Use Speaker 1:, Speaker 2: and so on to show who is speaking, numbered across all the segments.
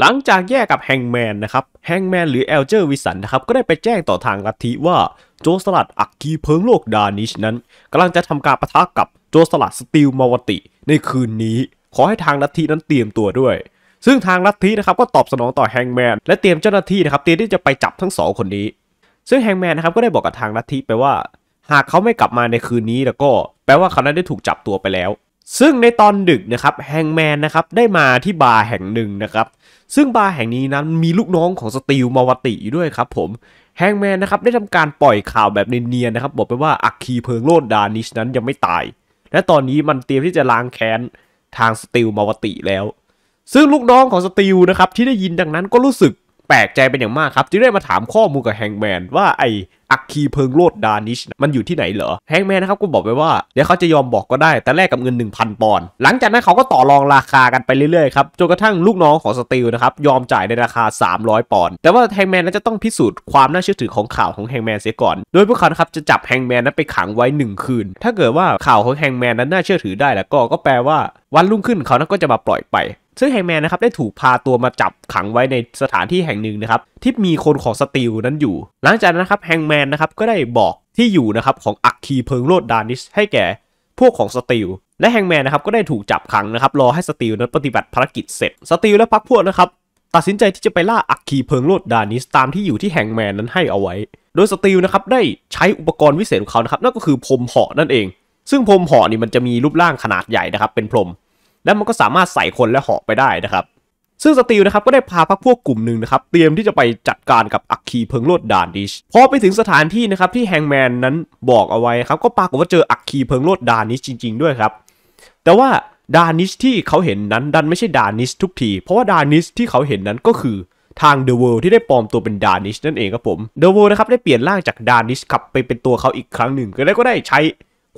Speaker 1: หลังจากแยกกับแฮงแมนนะครับ แฮงแมนหรือเอลเจอร์วิสันนะครับก็ได้ไปแจ้งต่อทางลัทธิว่าโจสลัดอักคีเพิงโลกดานิชนั้นกำลังจะทำการประทะกับโจสลัดสตีลมาวติ ในคืนนี้ ขอให้ทางลัทธินั้นเตรียมตัวด้วย ซึ่งทางลัทธินะครับก็ตอบสนองต่อแฮงแมนและเตรียมเจ้าหน้าที่นะครับเตรียมที่จะไปจับทั้งสองคนนี้ ซึ่งแฮงแมนนะครับก็ได้บอกกับทางลัทธิไปว่าหากเขาไม่กลับมาในคืนนี้แล้วก็แปลว่าเขานั้นได้ถูกจับตัวไปแล้วซึ่งในตอนดึกนะครับแฮงแมนนะครับได้มาที่บาร์แห่งหนึ่งนะครับซึ่งบาร์แห่งนี้นั้นมีลูกน้องของสตีลมาวติอยู่ด้วยครับผมแฮงแมนนะครับได้ทำการปล่อยข่าวแบบเนียนๆนะครับบอกไปว่าอัคคีเพิงโลดดานิชนั้นยังไม่ตาย และตอนนี้มันเตรียมที่จะล้างแค้นทางสตีลมาวติแล้ว ซึ่งลูกน้องของสตีลนะครับที่ได้ยินดังนั้นก็รู้สึกแปลกใจเป็นอย่างมากครับจึงได้มาถามข้อมูลกับแฮงแมนว่าไออักคีเพิงโลดดานิชมันอยู่ที่ไหนเหรอแฮงแมนนะครับก็บอกไปว่า เดี๋ยวเขาจะยอมบอกก็ได้แต่แลกกับเงิน 1,000 ปอนด์หลังจากนั้นเขาก็ต่อรองราคากันไปเรื่อยๆครับจนกระทั่งลูกน้องของสตีลนะครับยอมจ่ายในราคา 300 ปอนด์แต่ว่าแฮงแมนนั้นจะต้องพิสูจน์ความน่าเชื่อถือของข่าวของแฮงแมนเสียก่อนโดยพวกเขาครับจะจับแฮงแมนนั้นไปขังไว้1คืนถ้าเกิดว่าข่าวของแฮงแมนนั้นน่าเชื่อถือได้แล้วก็ก็แปลว่า วันรุ่งขึ้นเขานั้นก็จะมาปล่อยไปซึ่งแฮงแมนนะครับได้ถูกพาตัวมาจับขังไว้ในสถานที่แห่งหนึ่งนะครับที่มีคนของสตีลนั้นอยู่ หลังจากนั้นนะครับแฮงแมนนะครับก็ได้บอกที่อยู่นะครับของอักคีเพิงโรดดานิชให้แก่ พวกของสตีลและแฮงแมนนะครับก็ได้ถูกจับขังนะครับรอให้สตีลนั้นปฏิบัติภารกิจเสร็จสตีลและพักพวกนะครับตัดสินใจที่จะไปล่าอักคีเพิงโรดดานิสตามที่อยู่ที่แฮงแมนนั้นให้เอาไว้ โดยสตีลนะครับได้ใช้อุปกรณ์วิเศษของเขานะครับนั่นก็คือพรมเหาะนั่นเอง ซึ่งพรมเหาะนี่มันจะมีรูปร่างขนาดใหญ่นะครับเป็นพรมแล้วมันก็สามารถใส่คนและเหาะไปได้นะครับ ซึ่งสตีลนะครับก็ได้พาพรคพวกกลุ่มหนึ่งนะครับเตรียมที่จะไปจัดการกับอัคคีเพิงโลดดานดิช พอไปถึงสถานที่นะครับที่แฮงแมนนั้นบอกเอาไว้ครับก็ปรากฏว่าเจออัคคีเพิงโลดดานดิชจริงๆด้วยครับ แต่ว่าดานิชที่เขาเห็นนั้นดันไม่ใช่ดานิชทุกที เพราะว่าดานิชที่เขาเห็นนั้นก็คือทางเดอะเวิลด์ที่ได้ปลอมตัวเป็นดานิชนั่นเองครับผม เดอะเวิลด์นะครับได้เปลี่ยนร่างจากดานิชกลับไปเป็นตัวเขาอีกครั้งหนึ่งและก็ได้ใช้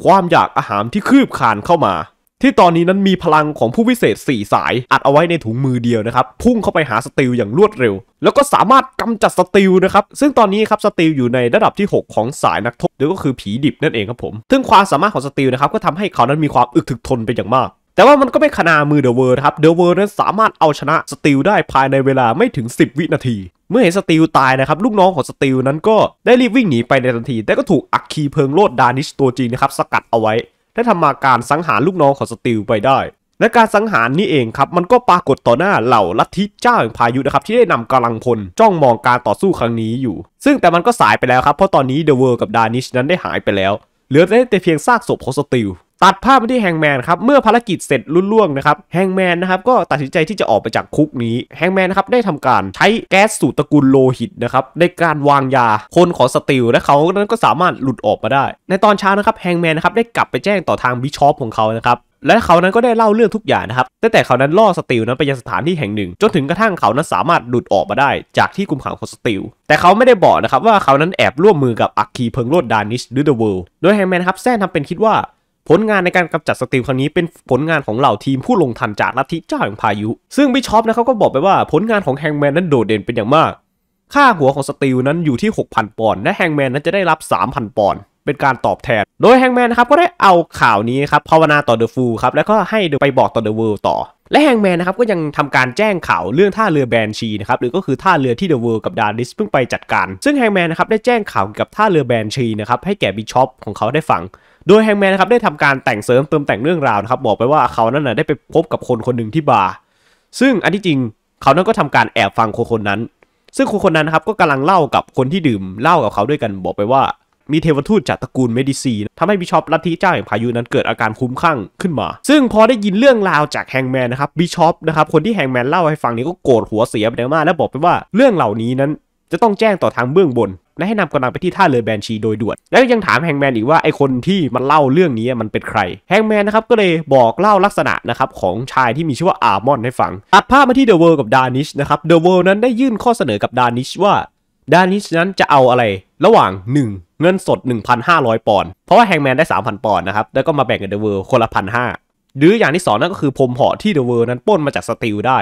Speaker 1: ความอยากอาหารที่คืบคานเข้ามาที่ตอนนี้นั้นมีพลังของผู้วิเศษ 4 สาย อัดเอาไว้ในถุงมือเดียวนะครับพุ่งเข้าไปหาสติลอย่างรวดเร็ว แล้วก็สามารถกำจัดสติลนะครับซึ่งตอนนี้ครับสติลอยู่ในระดับที่ 6 ของสายนักโทษหรือก็คือผีดิบนั่นเองครับผมซึ่งความสามารถของสติลนะครับก็ทำให้เขานั้นมีความอึกถึกทนไปอย่างมากแต่ว่ามันก็ไม่ขนามือเดอะเวิร์ดครับเดอะเวิร์ดนั้นสามารถเอาชนะสติลได้ภายในเวลาไม่ถึง 10 วินาที เมื่อเห็นสติลตายนะครับลูกน้องของสติลนั้นก็ได้รีบวิ่งหนีไปในทันที แต่ก็ถูกอักคีเพิงโลดดานิชตัวจริงนะครับสกัดเอาไว้ได้ทำมาการสังหารลูกน้องของสตีลไปได้ และการสังหารนี่เองครับมันก็ปรากฏต่อหน้าเหล่าลัทธิเจ้าแห่งพายุนะครับที่ได้นำกำลังพล จ้องมองการต่อสู้ครั้งนี้อยู่ ซึ่งแต่มันก็สายไปแล้วครับเพราะตอนนี้เดอะเวิร์กับดานิชนั้นได้หายไปแล้ว เหลือแต่เพียงซากศพของสตีลตัดภาพไปที่แฮงแมนครับเมื่อภารกิจเสร็จลุล่วงนะครับแฮงแมนนะครับก็ตัดสินใจที่จะออกไปจากคุกนี้แฮงแมนนะครับได้ทำการใช้แก๊สสูตรตระกูลโลหิตนะครับในการวางยาคนของสติลและเขานั้นก็สามารถหลุดออกมาได้ ในตอนเช้านะครับแฮงแมนนะครับได้กลับไปแจ้งต่อทางบิชอปของเขานะครับและเขานั้นก็ได้เล่าเรื่องทุกอย่างนะครับตั้งแต่เขานั้นล่อสติลนั้นไปยังสถานที่แห่งหนึ่ง จนถึงกระทั่งเขานั้นสามารถหลุดออกมาได้ จากที่กุมขังของสติลแต่เขาไม่ได้บอกนะครับว่าเขานั้นแอบร่วมมือกับอัคคีเพิงโรดดานิชหรือเดอะเวิลด์โดยแฮงแมนครับแซนทำเป็นคิดว่าผลงานในการกำจัดสตีลครั้งนี้เป็นผลงานของเหล่าทีมผู้ลงทันจากลัทธิเจ้าแห่งพายุ ซึ่งบิชอปนะเขาก็บอกไปว่าผลงานของแฮงแมนนั้นโดดเด่นเป็นอย่างมาก ค่าหัวของสตีลนั้นอยู่ที่ 6,000ปอนด์และแฮงแมนนั้นจะได้รับ 3,000 ปอนด์เป็นการตอบแทน โดยแฮงแมนนะครับก็ได้เอาข่าวนี้ครับภาวนาต่อเดอะฟูลครับแล้วก็ให้ไปบอกต่อเดอะเวิลด์ต่อ และแฮงแมนนะครับก็ยังทำการแจ้งข่าวเรื่องท่าเรือแบนชีนะครับหรือก็คือท่าเรือที่เดอะเวิลด์กับดาริสเพิ่งไปจัดการ ซึ่งแฮงแมนนะครับได้แจ้งข่าวกับท่าเรือแบนชีนะครับให้แก่บิชอปของเขาได้ฟังโดยแฮงแมนนะครับ ได้ทำการแต่งเสริมเติมแต่งเรื่องราวนะครับ บอกไปว่าเขานั้นนะได้ไปพบกับคนคนหนึ่งที่บาร์ซึ่งอันที่จริง เขานั้นก็ทำการแอบฟังคนคนนั้น ซึ่งคนคนนั้นนะครับก็กำลังเล่ากับคนที่ดื่มเหล้ากับเขาด้วยกันบอกไปว่า มีเทวทูตจากตระกูลเมดิซีทำให้บิชอปลัทธิเจ้าแห่งพายุนั้นเกิดอาการคุ้มคลั่งขึ้นมา ซึ่งพอได้ยินเรื่องราวจากแฮงแมนนะครับบิชอปนะครับคนที่แฮงแมนเล่าให้ฟังนี้ก็โกรธหัวเสียไปมากและบอกไปว่าเรื่องเหล่านี้นั้นจะต้องแจ้งต่อทางเบื้องบนและให้นำกำลังไปที่ท่าเรือแบนชีโดยด่วนแล้วยังถามแฮงแมนอีกว่าไอคนที่มันเล่าเรื่องนี้มันเป็นใครแฮงแมนนะครับก็เลยบอกเล่าลักษณะนะครับของชายที่มีชื่อว่าอาร์มอนให้ฟังตัดภาพมาที่เดอะเวิร์กับดานิชนะครับเดอะเวิร์นั้นได้ยื่นข้อเสนอกับดานิชว่าดานิชนั้นจะเอาอะไร ระหว่าง 1 เงินสด 1,500ปอนด์เพราะว่าแฮงแมนได้3,000 ปอนด์นะครับแล้วก็มาแบ่งกับเดอะเวิร์คนละพันห้าหรืออย่างที่2นั่นก็คือพรมเหาะที่เดอะเวิร์นั้นป้นมาจากสตีลได้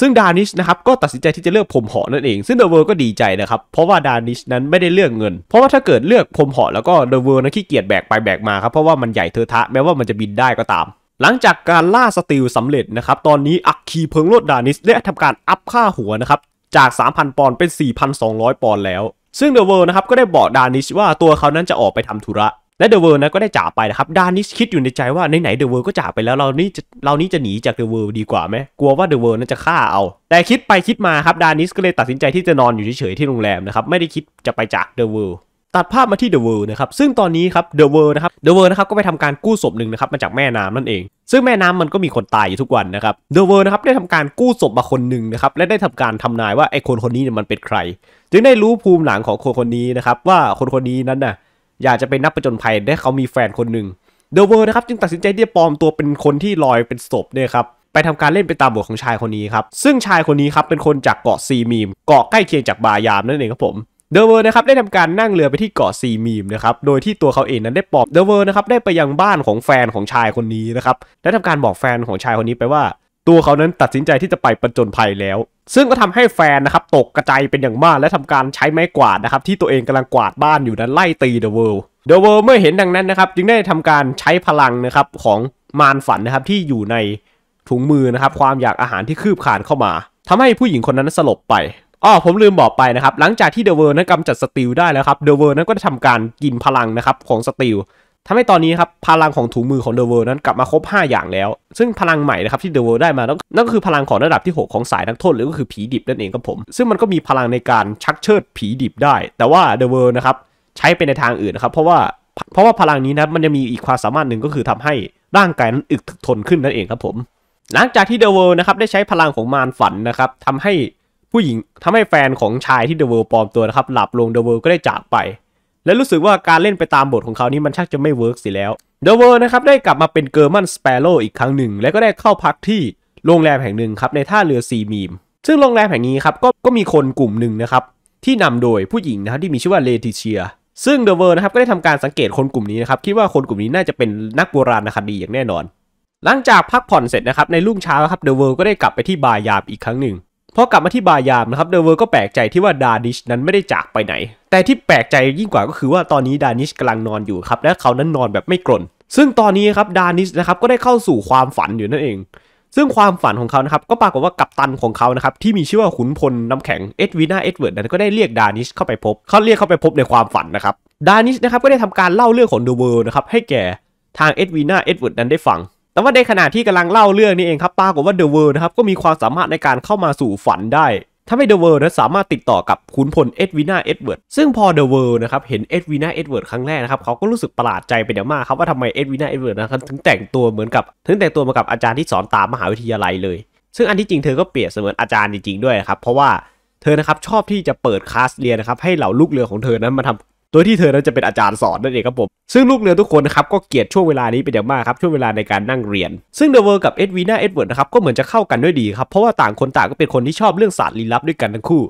Speaker 1: ซึ่งดานิชนะครับก็ตัดสินใจที่จะเลือกผมเหาะนั่นเอง ซึ่งเดอะเวิร์ก็ดีใจนะครับ เพราะว่าดานิชนั้นไม่ได้เลือกเงิน เพราะว่าถ้าเกิดเลือกผมเหาะแล้วก็เดอะเวิร์นั้นขี้เกียจแบกไปแบกมาครับเพราะว่ามันใหญ่เทอะทะ แม้ว่ามันจะบินได้ก็ตาม หลังจากการล่าสติลสำเร็จนะครับตอนนี้อักคีเพิงโลดดานิชได้ทำการอัพค่าหัวนะครับจาก 3,000 ปอนด์เป็น 4,200 ปอนด์แล้วซึ่งเดอะเวิร์นะครับก็ได้บอกดานิชว่าตัวเขานั้นจะออกไปทำธุระและเดอะเวิร์นะก็ได้จ่าไปนะครับดานิสคิดอยู่ในใจว่าไหนๆเดอะเวิร์ก็จ่าไปแล้วเรานี่จะเรานี่จะหนีจากเดอะเวิร์ดีกว่าไหมกลัวว่าเดอะเวิร์นั้นจะฆ่าเอาแต่คิดไปคิดมาครับดานิสก็เลยตัดสินใจที่จะนอนอยู่เฉยๆที่โรงแรมนะครับไม่ได้คิดจะไปจากเดอะเวิร์ตัดภาพมาที่เดอะเวิร์นะครับซึ่งตอนนี้ครับเดอะเวิร์นะครับเดอะเวิร์นะครับก็ไปทำการกู้ศพหนึ่งนะครับมาจากแม่น้ำนั่นเอง ซึ่งแม่น้ำมันก็มีคนตายอยู่ทุกวันนะครับเดอะเวิร์นะครับได้ทำการกู้ศพมาคนหนึ่งนะครับและได้ทำการทำนายว่าไอ้คนคนนี้เนี่ยมันเป็นใครจึงได้รู้ภูมิหลังของคนคนนี้นะครับว่าคนคนนี้นั้นน่ะอยากจะเป็นนักประจนภัยได้เขามีแฟนคนหนึ่งเดอะเวอร์นะครับจึงตัดสินใจที่จะปลอมตัวเป็นคนที่ลอยเป็นศพเนี่ยครับไปทำการเล่นไปตามบทของชายคนนี้ครับซึ่งชายคนนี้ครับเป็นคนจากเกาะซีมีม เกาะใกล้เคียงจากบายามนั่นเองครับผมเดอเวอร์นะครับได้ทำการนั่งเรือไปที่เกาะซีมีมนะครับโดยที่ตัวเขาเองนั้นได้ปลอมเดอเวอร์นะครับได้ไปยังบ้านของแฟนของชายคนนี้นะครับและทำการบอกแฟนของชายคนนี้ไปว่าตัวเขานั้นตัดสินใจที่จะไปประจนภัยแล้ว ซึ่งก็ทำให้แฟนนะครับตกกระจายเป็นอย่างมากและทำการใช้ไม้กวาดนะครับที่ตัวเองกำลังกวาดบ้านอยู่นั้นไล่ตีเดอะเวิลด์เดอะเวิลด์เมื่อเห็นดังนั้นนะครับจึงได้ทำการใช้พลังนะครับของมารฝันนะครับที่อยู่ในถุงมือนะครับความอยากอาหารที่คืบคานเข้ามา ทำให้ผู้หญิงคนนั้นสลบไปอ๋อผมลืมบอกไปนะครับหลังจากที่เดอะเวิลด์นั้นกำจัดสติลได้แล้วครับเดอะเวิลด์นั้นก็ทำทำการกินพลังนะครับของสติลทำให้ตอนนี้ครับพลังของถุงมือของเดอะเวิร์นั้นกลับมาครบ5อย่างแล้วซึ่งพลังใหม่นะครับที่เดอะเวิร์ได้มานั่นก็คือพลังของระดับที่6ของสายนักโทษหรือก็คือผีดิบนั่นเองครับผม ซึ่งมันก็มีพลังในการชักเชิดผีดิบได้แต่ว่าเดอะเวิร์นะครับใช้ไปในทางอื่นนะครับเพราะว่าเพราะว่าพลังนี้นะมันจะมีอีกความสามารถหนึ่งก็คือทำให้ร่างกายนั้นอึดทนขึ้นนั่นเองครับผมหลังจากที่เดอะเวิร์นะครับได้ใช้พลังของมารฝันนะครับทำให้ผู้หญิงทำให้แฟนของชายที่เดอะเวิร์ปลอมตัวนะครับหลับลงเดอะเวิร์ก็ได้จากไปและรู้สึกว่าการเล่นไปตามบทของเขานี่มันชักจะไม่เวิร์กสิแล้วเดอะเวิร์นะครับได้กลับมาเป็นเกอร์มันสเปโรอีกครั้งหนึ่ง และก็ได้เข้าพักที่โรงแรมแห่งหนึ่งครับในท่าเรือซีมีมซึ่งโรงแรมแห่งนี้ครับก็ก็มีคนกลุ่มหนึ่งนะครับที่นำโดยผู้หญิงนะครับที่มีชื่อว่าเลติเชียซึ่งเดอะเวิร์นะครับก็ได้ทำการสังเกตคนกลุ่มนี้นะครับคิดว่าคนกลุ่มนี้น่าจะเป็นนักโบราณคดีอย่างแน่นอน หลังจากพักผ่อนเสร็จนะครับในรุ่งเช้าครับเดอะเวิร์ก็ได้กลับไปที่บายาบอีกครั้งหนึ่งพอกลับมาที่บายามนะครับเดเวอร์ก็แปลกใจที่ว่าดานิชนั้นไม่ได้จากไปไหน แต่ที่แปลกใจยิ่งกว่าก็คือว่าตอนนี้ดานิชกำลังนอนอยู่ครับและเขานั้นนอนแบบไม่กลนซึ่งตอนนี้ครับดานิชนะครับก็ได้เข้าสู่ความฝันอยู่นั่นเอง ซึ่งความฝันของเขานะครับก็ปรากฏว่ากัปตันของเขานะครับที่มีชื่อว่าขุนพลน้ำแข็งเอ็ดวีนาเอ็ดเวิร์ดนั้นก็ได้เรียกดานิชเข้าไปพบเขาเรียกเข้าไปพบในความฝันนะครับดานิชนะครับก็ได้ทำการเล่าเรื่องของเดอะเวิร์นะครับให้แก่ทางเอ็ดวีนาเอ็ดเวิร์ดนั้นได้ฟังแต่ว่าในขณะที่กำลังเล่าเรื่องนี้เองครับปรากฏว่าเดอะเวิร์นะครับก็มีความสามารถในการเข้ามาสู่ฝันได้ถ้าให้เดอะเวิร์นะสามารถติดต่อกับขุนพลเอ็ดวินาเอ็ดเวิร์ดซึ่งพอเดอะเวิร์นะครับเห็นเอ็ดวินาเอ็ดเวิร์ดครั้งแรกนะครับเขาก็รู้สึกประหลาดใจเป็นอย่างมากครับว่าทำไมเอ็ดวินาเอ็ดเวิร์ดนะครับถึงแต่งตัวเหมือนกับ ถึงแต่งตัวมากับอาจารย์ที่สอนตามมหาวิทยาลัยเลย ซึ่งอันที่จริงเธอก็เปรียบเสมือนอาจารย์จริงๆด้วยครับเพราะว่าเธอนะครับชอบที่จะเปิดคลาสเรียนนะครับให้เหล่าลูกเรือของเธอนั้นมาทำดยที่เธอนั้นจะเป็นอาจารย์สอนนั่นเองครับผม ซึ่งลูกเรือทุกคนนะครับก็เกลียดช่วงเวลานี้เป็นอย่างมากครับ ช่วงเวลาในการนั่งเรียน ซึ่งเดอะเวิร์กับเอ็ดวีนาเอ็ดเวิร์ดนะครับก็เหมือนจะเข้ากันด้วยดีครับ เพราะว่าต่างคนต่างก็เป็นคนที่ชอบเรื่องศาสตร์ลี้ลับด้วยกันทั้งคู่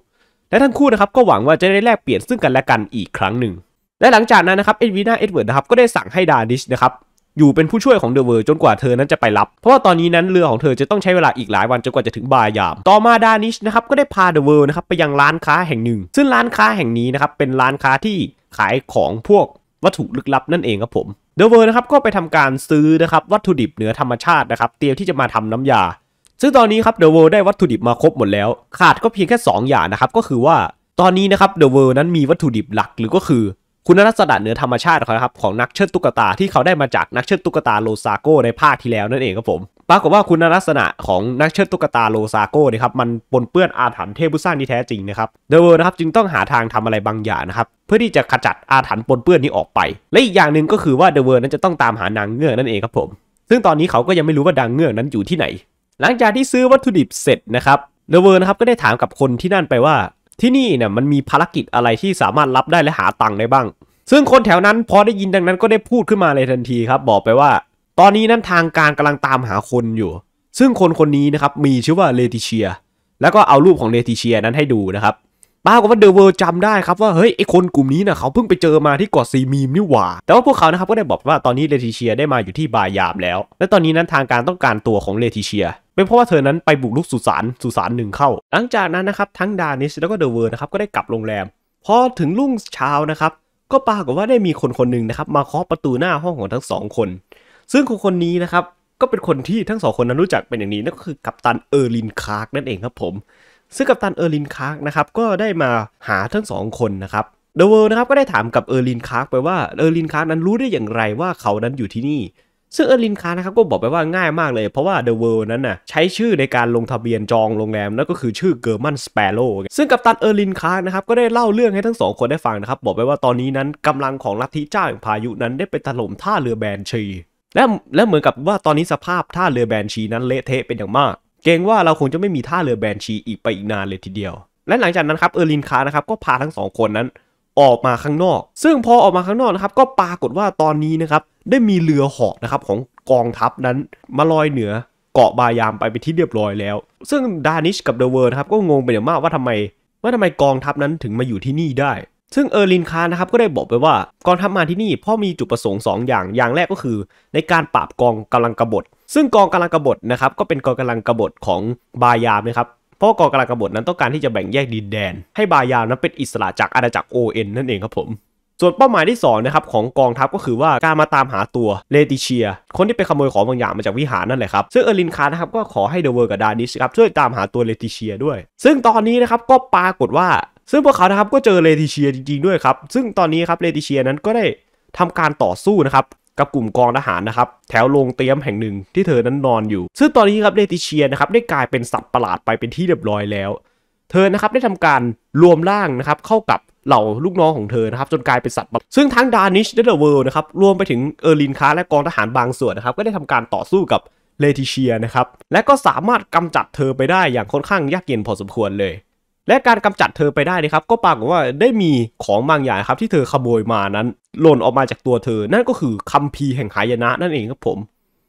Speaker 1: และทั้งคู่นะครับก็หวังว่าจะได้แลกเปลี่ยนซึ่งกันและกันอีกครั้งหนึ่งและหลังจากนั้นนะครับเอ็ดวีนาเอ็ดเวิร์ดนะครับก็ได้สั่งให้ดานิชนะครับอยู่เป็นผู้ช่วยของเดอะเวอร์จนกว่าเธอนั้นจะไปรับ เพราะว่าตอนนี้นั้นเรือของเธอจะต้องใช้เวลาอีกหลายวันจนกว่าจะถึงบายาม ต่อมาดานิชนะครับก็ได้พาเดอะเวอร์นะครับไปยังร้านค้าแห่งหนึ่ง ซึ่งร้านค้าแห่งนี้นะครับเป็นร้านค้าที่ขายของพวกวัตถุลึกลับนั่นเองครับผมเดอะเวอร์นะครับก็ไปทำการซื้อนะครับวัตถุดิบเหนือธรรมชาตินะครับเตรียมที่จะมาทำน้ำยาซึ่งตอนนี้ครับเดอะเวอร์ได้วัตถุดิบมาครบหมดแล้ว ขาดก็เพียงแค่ 2 อย่างนะครับก็คือว่าตอนนี้นะครับเดอะเวอร์นั้นมีวัตถุดิบหลักหรือก็คือคุณลักษณะเหนือธรรมชาติของครับของนักเชิดตุ๊กตาที่เขาได้มาจากนักเชิดตุ๊กตาโลซาโกในภาคที่แล้วนั่นเองครับผมปรากฏว่าคุณลักษณะของนักเชิดตุ๊กตาโลซาโก้นะครับมันปนเปื้อนอาถรรพ์เทพุู้สร้างที่แท้จริงนะครับเดเวอร์นะครับจึงต้องหาทางทำอะไรบางอย่างนะครับเพื่อที่จะขจัดอาถรรพ์ปนเปื้อนนี้ออกไปและอีกอย่างหนึ่งก็คือว่าเดเวอร์นั้นจะต้องตามหานางเงือกนั่นเองครับผมซึ่งตอนนี้เขาก็ยังไม่รู้ว่าดางเงือกนั้นอยู่ที่ไหน หลังจากที่ซื้อวัตถุดิบเสร็จนะครับเดเวร์นะครับก็ได้ถามกับคนที่นั่นไปว่าที่นี่เนี่ยมันมีภารกิจอะไรที่สามารถรับได้และหาตังค์ได้บ้าง ซึ่งคนแถวนั้นพอได้ยินดังนั้นก็ได้พูดขึ้นมาเลยทันทีครับบอกไปว่า ตอนนี้นั้นทางการกำลังตามหาคนอยู่ ซึ่งคนคนนี้นะครับมีชื่อว่าเลติเชีย แล้วก็เอารูปของเลติเชียนั้นให้ดูนะครับปรากฏว่าเดอะเวิร์จำได้ครับว่าเฮ้ยไอคนกลุ่มนี้นะเขาเพิ่งไปเจอมาที่เกาะซีมีมนี่หว่า แต่ว่าพวกเขานะครับก็ได้บอกว่าตอนนี้เลติเชียได้มาอยู่ที่บายามแล้ว และตอนนี้นั้นทางการต้องการตัวของเลติเชียเป็นเพราะว่าเธอนั้นไปบุกลุกสุสานสุสานหนึ่งเข้า หลังจากนั้นนะครับ ทั้งดานิสแล้วก็เดอะเวิร์นะครับ ก็ได้กลับโรงแรม พอถึงรุ่งเช้านะครับ ก็ปรากฏว่าได้มีคนคนหนึ่งนะครับ มาเคาะประตูหน้าห้องของทั้งสองคน ซึ่งคนคนนี้นะครับ ก็เป็นคนที่ทั้งสองคนนั้นรู้จักเป็นอย่างนี้นั่นก็คือกัปตันเออร์ลินคาร์กนั่นเองครับผม ซึ่งกัปตันเออร์ลินคาร์กนะครับก็ได้มาหาทั้งสองคนนะครับเดอะเวิร์นะครับก็ได้ถามกับเออร์ลินคาร์กไปว่าเออร์ลินคาร์กนั้นรู้ได้อย่างไรว่าเขานั้นอยู่ที่นี่ซึ่งเออร์ลินครานะครับก็บอกไปว่าง่ายมากเลยเพราะว่าเดอะเวิลด์นั้นน่ะใช้ชื่อในการลงทะเบียนจองโรงแรมนั่นก็คือชื่อเกอร์มันสเปโร่ซึ่งกัปตันเออร์ลินครานะครับก็ได้เล่าเรื่องให้ทั้งสองคนได้ฟังนะครับ บอกไปว่าตอนนี้นั้นกำลังของลัทธิเจ้าแห่งพายุนั้นได้ไปถล่มท่าเรือแบนชี และและเหมือนกับว่าตอนนี้สภาพท่าเรือแบนชีนั้นเละเทะเป็นอย่างมาก เกรงว่าเราคงจะไม่มีท่าเรือแบนชีอีกไปอีกนานเลยทีเดียว และหลังจากนั้นครับเออร์ลินครานะครับก็พาทั้งสองคนนั้นออกมาข้างนอก ซึ่งพอออกมาข้างนอกนะครับก็ปรากฏว่าตอนนี้นะครับได้มีเรือหอกนะครับของกองทัพนั้นมาลอยเหนือเกาะบายามไปไปที่เรียบร้อยแล้ว ซึ่งดานิชกับเดอะเวิร์นะครับก็งงไปอย่างมากว่าทำไมว่าทำไมกองทัพนั้นถึงมาอยู่ที่นี่ได้ ซึ่งเออร์ลินคานะครับก็ได้บอกไปว่ากองทัพมาที่นี่พ่อมีจุดประสงค์2อย่างอย่างแรกก็คือในการปราบกองกำลังกบฏ ซึ่งกองกำลังกบฏนะครับก็เป็นกองกำลังกบฏของบายามนะครับเพราะกองกำลังกบฏนั้นต้องการที่จะแบ่งแยกดินแดน ให้บายามนั้นเป็นอิสระจากอาณาจักรโอเอ็นนั่นเองครับผมส่วนเป้าหมายที่2นะครับของกองทัพก็คือว่าการมาตามหาตัวเลติเชียคนที่ไปขโมยของบางอย่างมาจากวิหารนั่นแหละครับ ซึ่งเออรินคานะครับก็ขอให้เดเวอร์กับดานิสครับช่วยตามหาตัวเลติเชียด้วย ซึ่งตอนนี้นะครับก็ปรากฏว่า ซึ่งพวกเขานะครับก็เจอเลติเชียจริงๆด้วยครับ ซึ่งตอนนี้ครับเลติเชียนั้นก็ได้ทำการต่อสู้นะครับ กับกลุ่มกองทหารนะครับแถวโรงเตี๊ยมแห่งหนึ่งที่เธอนั้นนอนอยู่ ซึ่งตอนนี้ครับเลติเชียนะครับได้กลายเป็นสัตว์ประหลาดไปเป็นที่เรียบร้อยแล้ว เธอนะครับได้ทำการรวมร่างนะครับเข้ากับเหล่าลูกน้องของเธอนะครับจนกลายเป็นสัตว์ ซึ่งทั้งดานิชเดลเวิลด์นะครับรวมไปถึงเออร์ลินคาและกองทหารบางส่วนนะครับก็ได้ทำการต่อสู้กับเลติเชียนะครับและก็สามารถกำจัดเธอไปได้อย่างค่อนข้างยากเย็นพอสมควรเลย และการกำจัดเธอไปได้นะครับ ก็ปรากฏว่าได้มีของบางอย่างครับที่เธอขโมยมานั้นหล่นออกมาจากตัวเธอ นั่นก็คือคัมภีร์แห่งหายนะนั่นเองครับผม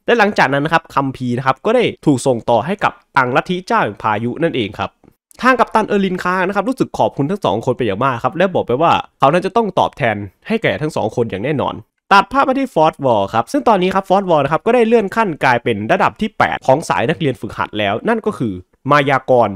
Speaker 1: และหลังจากนั้นนะครับคัมภีร์นะครับก็ได้ถูกส่งต่อให้กับตังลัทธิเจ้าแห่งพายุนั่นเองครับทางกัปตันเออร์ลินคางนะครับรู้สึกขอบคุณทั้งสองคนไปอย่างมากครับและบอกไปว่า เขานั้นจะต้องตอบแทนให้แก่ทั้งสองคนอย่างแน่นอนตัดภาพมาที่ฟอร์ดวอลครับซึ่งตอนนี้ครับฟอร์ดวอลนะครับก็ได้เลื่อนขั้นกลายเป็นระดับที่ 8 ของสายนักเรียนฝึกหัดแล้ว นั่นก็คือ มายากร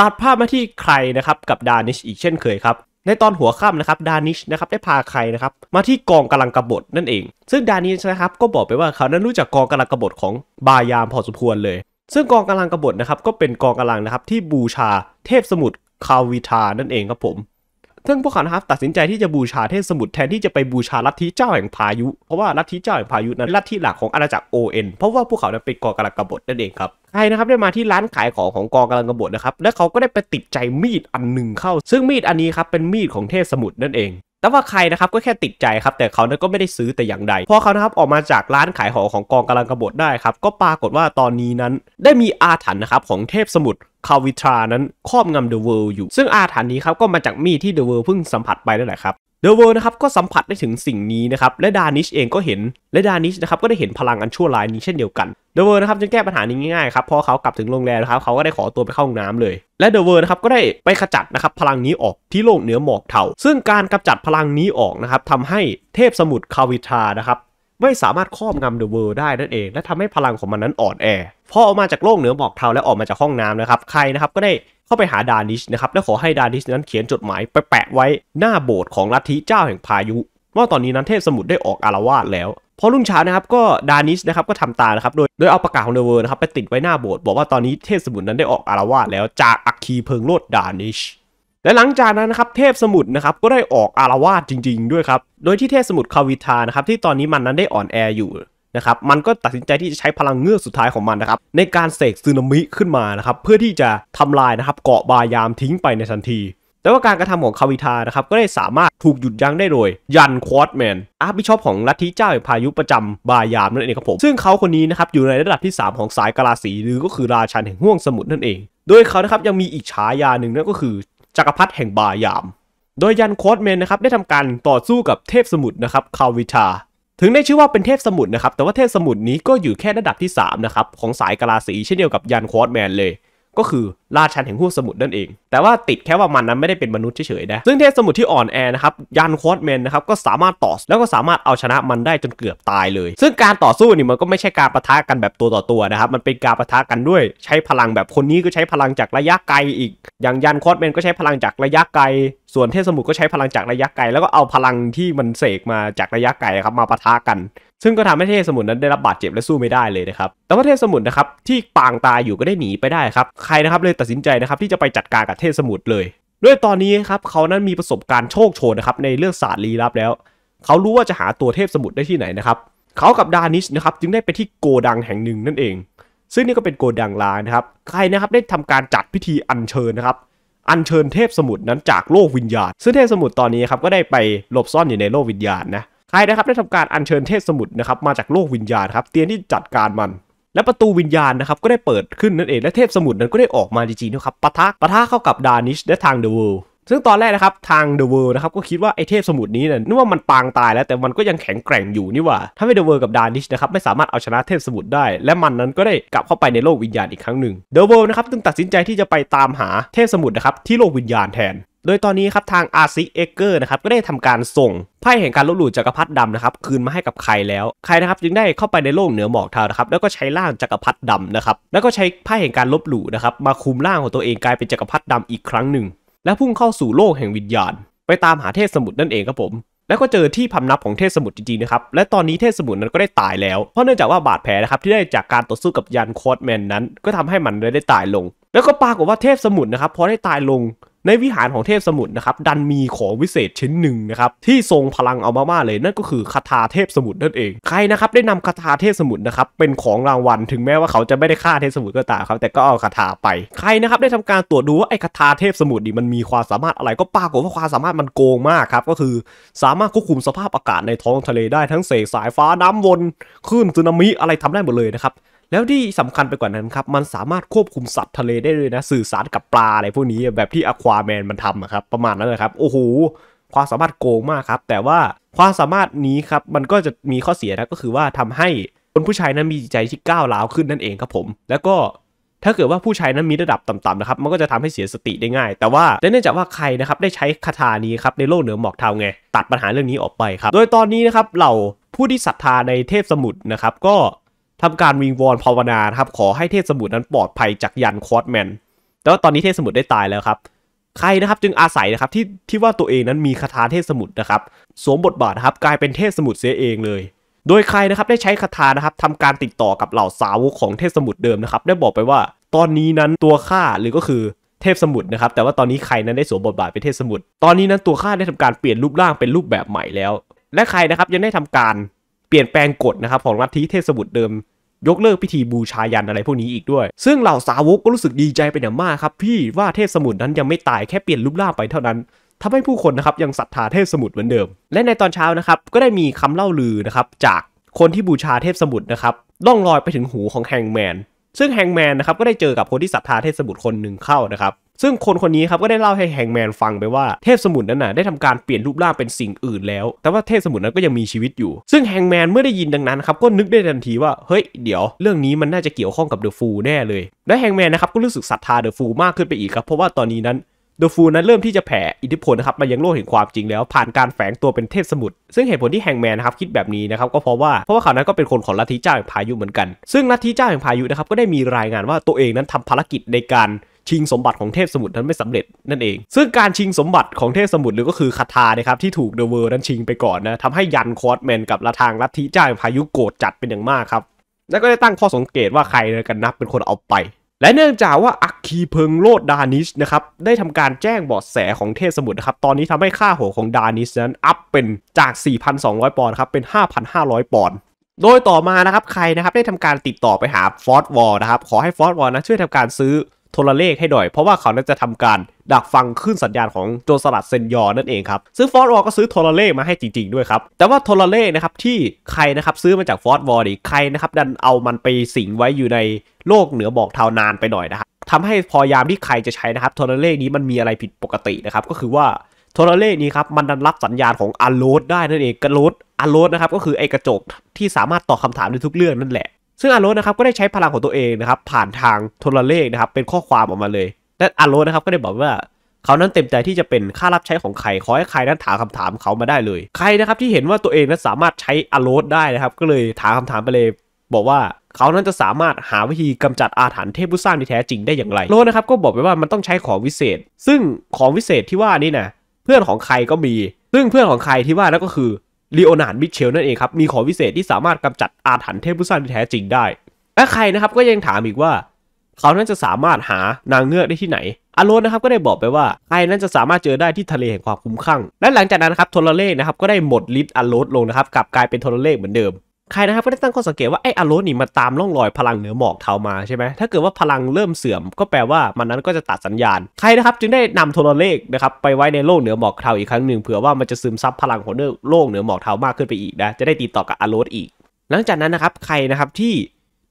Speaker 1: ตัดภาพมาที่ใครนะครับกับดานิชอีกเช่นเคยครับในตอนหัวค่ำนะครับดานิชนะครับได้พาใครนะครับมาที่กองกำลังกบฏนั่นเอง ซึ่งดานิชนะครับก็บอกไปว่าเขานั้นรู้จักกองกำลังกบฏของบายามพอสมควรเลยซึ่งกองกำลังกบฏนะครับ ก็เป็นกองกำลังนะครับที่บูชาเทพสมุทรคาวิทานั่นเองครับผมซึ่งพวกเขาครับตัดสินใจที่จะบูชาเทพสมุทรแทนที่จะไปบูชาลัทธิเจ้าแห่งพายุ เพราะว่าลัทธิเจ้าแห่งพายุนั้นลัทธิหลักของอาณาจักรโอเอ็นเพราะว่าพวกเขาเป็นกองกำลังกบฏนั่นเองครับใครนะครับได้มาที่ร้านขายของของกองกำลังกบฏนะครับและเขาก็ได้ไปติดใจมีดอันหนึ่งเข้าซึ่งมีดอันนี้ครับเป็นมีดของเทพสมุทรนั่นเองแต่ว่าใครนะครับก็แค่ติดใจครับแต่เขานั้นก็ไม่ได้ซื้อแต่อย่างใด พอเขานะครับออกมาจากร้านขายของของกองกำลังกบฏได้ครับก็ปรากฏว่าตอนนี้นั้น ได้มีอาถรรพ์นะครับของเทพสมุทรคาวิทรานั้นครอบงำเดอะเวิลด์อยู่ ซึ่งอาถรรพ์นี้ครับก็มาจากมีดที่เดอะเวิลด์เพิ่งสัมผัสไปนั่นแหละครับเดอะเวิลด์นะครับก็สัมผัสได้ถึงสิ่งนี้นะครับและดานิชเองก็เห็น และดานิชนะครับก็ได้เห็นพลังอันชั่วร้ายนี้เช่นเดียวกันเดเวอร์นะครับจึงแก้ปัญหานี้ง่ายๆครับพอเขากลับถึงโรงแรมนะครับเขาก็ได้ขอตัวไปเข้าห้องน้ำเลย และเดเวอร์นะครับก็ได้ไปขจัดนะครับพลังนี้ออกที่โลกเหนือหมอกเทาซึ่งการกำจัดพลังนี้ออกนะครับทำให้เทพสมุทรคาวิทานะครับไม่สามารถครอบงำเดอะเวิล์ได้นั่นเอง และทำให้พลังของมันนั้นอ่อนแอพอออกมาจากโลกเหนือหมอกเทาและออกมาจากห้องน้ำนะครับใคร นะครับก็ได้เข้าไปหาดานิชนะครับและขอให้ดานิชนั้นเขียนจดหมายไปแปะไว้หน้าโบสถ์ของลัทธิเจ้าแห่งพายุว่าตอนนี้นั้นเทพสมุทรได้ออกอารวาสแล้วพอรุ่งเช้านะครับ ก็ดานิชนะครับก็ทำตานะครับโดยโดยเอาประกาศของเดอะเวิร์นะครับไปติดไว้หน้าโบสถ์บอกว่าตอนนี้เทพสมุทรนั้นได้ออกอารวาสแล้วจากอัคคีเพิงโลดดานิช และหลังจากนั้นนะครับ เทพสมุทรนะครับก็ได้ออกอารวาสจริงๆ ด้วยครับ โดยที่เทพสมุทรคาวิทานะครับที่ตอนนี้มันนั้นได้อ่อนแออยู่นะครับมันก็ตัดสินใจที่จะใช้พลังเงือกสุดท้ายของมันนะครับในการเสกซึนามิขึ้นมานะครับเพื่อที่จะทำลายนะครับเกาะบายามทิ้งไปในทันทีแต่ว่าการกระทำของคาวิทานะครับก็ได้สามารถถูกหยุดยั้งได้โดยยันควอตแมนอาร์บิชอปของลัทธิเจ้าแห่งพายุประจำบายามนั่นเองครับผมซึ่งเขาคนนี้นะครับอยู่ในระดับที่ 3 ของสายกาลาสี หรือก็คือราชันแห่งห้วงสมุทรนั่นเอง โดยเขานะครับยังมีอีกฉายาหนึ่งนั่นก็คือจักรพรรดิแห่งบายาม โดยยันควอดแมนนะครับได้ทำการต่อสู้กับเทพสมุทรนะครับคาวิทาถึงได้ชื่อว่าเป็นเทพสมุทรนะครับแต่ว่าเทพสมุทรนี้ก็อยู่แค่ระดับที่3นะครับของสายกาลาสีเช่นเดียวกับยันควอดแมนเลยก็คือราชันแห่งห้วงสมุทรนั่นเอง แต่ว่าติดแค่ว่ามันนั้นไม่ได้เป็นมนุษย์เฉยๆนะซึ่งเทพสมุทรที่อ่อนแอนะครับยันคอสแมนนะครับก็สามารถต่อแล้วก็สามารถเอาชนะมันได้จนเกือบตายเลย ซึ่งการต่อสู้นี่มันก็ไม่ใช่การประทะกันแบบตัวต่อตัวนะครับ มันเป็นการประทะกันด้วยใช้พลังแบบคนนี้ก็ใช้พลังจากระยะไกลอีกอย่างยันคอสแมนก็ใช้พลังจากระยะไกล ส่วนเทพสมุทรก็ใช้พลังจากระยะไกลแล้วก็เอาพลังที่มันเสกมาจากระยะไกลครับมาประทะกัน ซึ่งก็ทำให้เทพสมุทรนั้นได้รับบาดเจ็บและสู้ไม่ได้เลยนะครับแต่ว่าเทพสมุทรนะครับที่ปางตายอยู่ก็ได้หนีไปได้ครับใครนะครับเลยตัดสินใจนะครับที่จะไปจัดการกับเทพสมุทรเลย ด้วยตอนนี้ครับเขานั้นมีประสบการณ์โชคโชนนะครับในเรื่องศาสตร์ลี้ลับแล้ว เขารู้ว่าจะหาตัวเทพสมุทรได้ที่ไหนนะครับเขากับดานิชนะครับจึงได้ไปที่โกดังแห่งหนึ่งนั่นเอง ซึ่งนี่ก็เป็นโกดังลานะครับใครนะครับได้ทำการจัดพิธีอัญเชิญนะครับอัญเชิญเทพสมุทรนั้นจากโลกวิญญาณ ซึ่งเทพสมุทรตอนนี้ครับก็ได้ไปหลบซ่อนอยู่ในโลกวิญญาณนะใครนะครับได้ทำการอัญเชิญเทพสมุทรนะครับมาจากโลกวิญญาณครับเตรียมที่จัดการมันและประตูวิญญาณนะครับก็ได้เปิดขึ้นนั่นเองและเทพสมุทรนั้นก็ได้ออกมาจริงๆนะครับปะทะปะทะเข้ากับดานิช และทางเดอะเวิลด์ซึ่งตอนแรกนะครับทางเดอะเวิลด์นะครับก็คิดว่า ไอเทพสมุทรนี้เนี่ยนึกว่ามันปางตายแล้วแต่มันก็ยังแข็งแกร่งอยู่นี่ว่า้าไม่เดอะเวิลด์กับดานิชนะครับไม่สามารถเอาชนะเทพสมุทรได้ และมันนั้นก็ได้กลับเข้าไปในโลกวิญญาณอีกครั้งหนึ่งเดอะเวิลด์นะครับจึงตัดสินใจที่จะไปตามหาเทพสมุทรนะครับ ที่โลกวิญญาณแทนโดยตอนนี้ครับ ทางอาซิเอเกอร์นะครับก็ได้ทำการส่งไพ่แห่งการลบหลู่จักรพรรดิดำนะครับคืนมาให้กับใครแล้วใครนะครับจึงได้เข้าไปในโลกเหนือหมอกเทานะครับแล้วก็ใช้ร่างจักรพรรดิดำนะครับแล้วก็ใช้ไพ่แห่งการลบหลู่นะครับมาคุมร่างของตัวเองกลายเป็นจักรพรรดิดำอีกครั้งหนึ่ง และพุ่งเข้าสู่โลกแห่งวิญญาณ ไปตามหาเทพสมุทรนั่นเองครับผม แล้วก็เจอที่พำนับของเทพสมุทรจริงๆนะครับและตอนนี้เทพสมุทรนั้นก็ได้ตายแล้ว เพราะเนื่องจากว่าบาดแผลนะครับที่ได้จากการต่อสู้กับยันคอแมนนั้นก็ทำให้มันได้ตายลง แล้วก็ปรากฏว่าเทพสมุทรนะครับพอได้ตายลงในวิหารของเทพสมุทรนะครับ ดันมีของวิเศษชิ้นหนึ่งนะครับ ที่ทรงพลังเอามากๆเลยนั่นก็คือคาถาเทพสมุทรนั่นเองใครนะครับ ได้นำคาถาเทพสมุทรนะครับ เป็นของรางวัลถึงแม้ว่าเขาจะไม่ได้ฆ่าเทพสมุทรก็ตามครับแต่ก็เอาคาถาไป ใครนะครับ ได้ทำการตรวจดูว่าไอ้คาถาเทพสมุทรนี่มันมีความสามารถอะไรก็ปรากฏว่าความสามารถมันโกงมากครับก็คือสามารถควบคุมสภาพอากาศในท้องทะเลได้ทั้งเสกสายฟ้าน้ำวนคลื่นสึนามิอะไรทำได้หมดเลยนะครับแล้วที่สำคัญไปกว่านั้นครับมันสามารถควบคุมสัตว์ทะเลได้เลยนะสื่อสารกับปลาอะไรพวกนี้แบบที่อควาแมนมันทำนะครับประมาณนั้นเลยครับโอ้โห ความสามารถโกงมากครับแต่ว่าความสามารถนี้ครับมันก็จะมีข้อเสียนะก็คือว่าทำให้คนผู้ชายนั้นมีใจที่ก้าวร้าวขึ้นนั่นเองครับผม แล้วก็ถ้าเกิดว่าผู้ชายนั้นมีระดับต่ำๆนะครับมันก็จะทำให้เสียสติได้ง่าย แต่ว่าเนื่องจากว่าใครนะครับได้ใช้คาถานี้ครับในโลกเหนือหมอกเทาไง ตัดปัญหาเรื่องนี้ออกไปครับ โดยตอนนี้นะครับเหล่าผู้ที่ศรัทธาในเทพสมุทรนะครับก็ทำการวิงวอนภาวนาครับขอให้เทพสมุทรนั้นปลอดภัยจากยัน คอร์ดแมน แต่ว่าตอนนี้เทพสมุทรได้ตายแล้วครับ ใครนะครับจึงอาศัยนะครับที่ที่ว่าตัวเองนั้นมีคาถาเทพสมุทรนะครับสวมบทบาทนะครับกลายเป็นเทพสมุทรเสียเองเลย โดยใครนะครับได้ใช้คาถานะครับทำการติดต่อกับเหล่าสาวกของเทพสมุทรเดิมนะครับได้บอกไปว่าตอนนี้นั้นตัวข้าหรือก็คือเทพสมุทรนะครับ แต่ว่าตอนนี้ใครนั้นได้สวมบทบาทเป็นเทพสมุทรตอนนี้นั้นตัวข้าได้ทำการเปลี่ยนรูปร่างเป็นรูปแบบใหม่แล้ว และใครนะครับยังได้ทำการเปลี่ยนแปลงกฎนะครับของลัทธิเทพสมุตรเดิม ยกเลิกพิธีบูชายันอะไรพวกนี้อีกด้วย ซึ่งเหล่าสาวกก็รู้สึกดีใจเป็นอย่างมากครับ พี่ว่าเทพสมุทรนั้นยังไม่ตายแค่เปลี่ยนรูปร่างไปเท่านั้น ทำให้ผู้คนนะครับยังศรัทธาเทพสมุทรเหมือนเดิม และในตอนเช้านะครับก็ได้มีคำเล่าลือนะครับจากคนที่บูชาเทพสมุทรนะครับล่องลอยไปถึงหูของแฮงแมนซึ่งแฮงแมนนะครับก็ได้เจอกับคนที่ศรัทธาเทพสมุทรคนหนึ่งเข้านะครับซึ่งคนคนนี้ครับก็ได้เล่าให้แฮงแมนฟังไปว่าเทพสมุนนั้นน่ะได้ทำการเปลี่ยนรูปร่างเป็นสิ่งอื่นแล้ว แต่ว่าเทพสมุนนั้นก็ยังมีชีวิตอยู่ ซึ่งแฮงแมนเมื่อได้ยินดังนั้นครับก็นึกได้ทันทีว่าเฮ้ยเดี๋ยว เรื่องนี้มันน่าจะเกี่ยวข้องกับเดอะฟูแน่เลย และแฮงแมนนะครับก็รู้สึกศรัทธาเดอะฟูมากขึ้นไปอีกครับ เพราะว่าตอนนี้นั้นเดอะฟูนั้นเริ่มที่จะแผ่อิทธิพลนะครับมายังโลกแห่งความจริงแล้ว ผ่านการแฝงตัวเป็นเทพสมุทรซึ่งเหตุผลที่แฮงแมนนะครับคิดแบบนี้นะครับก็เพราะว่า เพราะว่าเขานั้นก็เป็นคนของลัทธิเจ้าแห่งพายุเหมือนกันซึ่งลัทธิเจ้าแห่งพายุนะครับก็ได้มีรายงานว่าตัวเองนั้นทำภารกิจในการชิงสมบัติของเทพสมุทรนั้นไม่สำเร็จนั่นเอง ซึ่งการชิงสมบัติของเทพสมุทรหรือก็คือคาทานะครับที่ถูกเดอะเวิร์นั้นชิงไปก่อนนะทำให้ยันคอร์สแมนกับละทางลัทธิจ้าพายุโกรธจัดเป็นอย่างมากครับ แล้วก็ได้ตั้งข้อสังเกตว่าใครกันนับเป็นคนเอาไป และเนื่องจากว่าอักคีเพิงโลดดานิชนะครับ ได้ทำการแจ้งบอดแสของเทพสมุทรนะครับตอนนี้ทำให้ค่าหัวของดานิชนั้นอัพเป็นจาก 4,200 ปอนด์ครับเป็น 5,500 ปอนด์โดยต่อมานะครับใครนะครับได้ทำการติดต่อไปหาฟอดวอลนะครับ ขอให้ฟอดวอลนะช่วยทำการซื้อโทรเลขให้หน่อย เพราะว่าเขานั้นจะทำการดักฟังขึ้นสัญญาณของโจรสลัดเซนยอ นั่นเองครับซึ่งฟอสวอลก็ซื้อโทรเลขมาให้จริงๆด้วยครับแต่ว่าโทรเลขนะครับที่ใครนะครับซื้อมาจากฟอสวอลดีใครนะครับดันเอามันไปสิงไว้อยู่ในโลกเหนือบอกเทานานไปหน่อยนะครับทำให้พอยามที่ใครจะใช้นะครับโทรเลขนี้มันมีอะไรผิดปกตินะครับก็คือว่าโทรเลขนี้ครับมันดันรับสัญญาณของอโลดได้นั่นเองกระโลดอโลดนะครับก็คือไอกระจก ที่สามารถตอบคาถามในทุกเรื่องนั่นแหละซึ่งอารโรนะครับก็ได้ใช้พลังของตัวเองนะครับผ่านทางโทรเลขนะครับเป็นข้อความออกมาเลยและอารโรนะครับก็ได้บอกว่าเขานั้นเต็มใจที่จะเป็นค่ารับใช้ของใครขอให้ใครนั้นถามคาถามเขามาได้เลย ใครนะครับที่เห็นว่าตัวเองนั้นสามารถใช้อารโรได้นะครับก็เลยถามคาถามไปเลย บอกว่าเขานั้นจะสามารถหาวิธีกำจัดอาถรรพ์เทพุสร้างในแท้จริงได้อย่างไรโรนะครับก็บอกไปว่ามันต้องใช้ของวิเศษซึ่งของวิเศษที่ว่านี่นะเพื่อนของใครก็มี ซึ่งเพื่อนของใครที่ว่านั่นก็คือลีโอนาร์ดมิเชล นั่นเองครับ มีของวิเศษที่สามารถกำจัดอาถรรพ์เทพุู้สราที่แท้จริงได้ และใครนะครับก็ยังถามอีกว่า เขานั้นจะสามารถหานางเงือกได้ที่ไหนอารอนนะครับก็ได้บอกไปว่า ใครนั้นจะสามารถเจอได้ที่ทะเลแห่งความคุ้มคลั่ง และหลังจากนั้นครับ โทรเลกนะครับก็ได้หมดฤทธิ์อารอนลงนะครับกลับกลายเป็นโทรเลกเหมือนเดิมใครนะครับก็ได้ตั้งข้อสังเกตว่าไอ้อโลนี่มาตามล่องรอยพลังเหนือหมอกเทามาใช่ไหมถ้าเกิดว่าพลังเริ่มเสื่อมก็แปลว่ามันนั้นก็จะตัดสัญญาณใครนะครับจึงได้นำโทรเลขนะครับไปไว้ในโลกเหนือหมอกเทาอีกครั้งหนึ่งเผื่อว่ามันจะซึมซับพลังของโลกเหนือหมอกเทามากขึ้นไปอีกนะจะได้ตีต่อกับอโลอีก หลังจากนั้นนะครับใครนะครับที่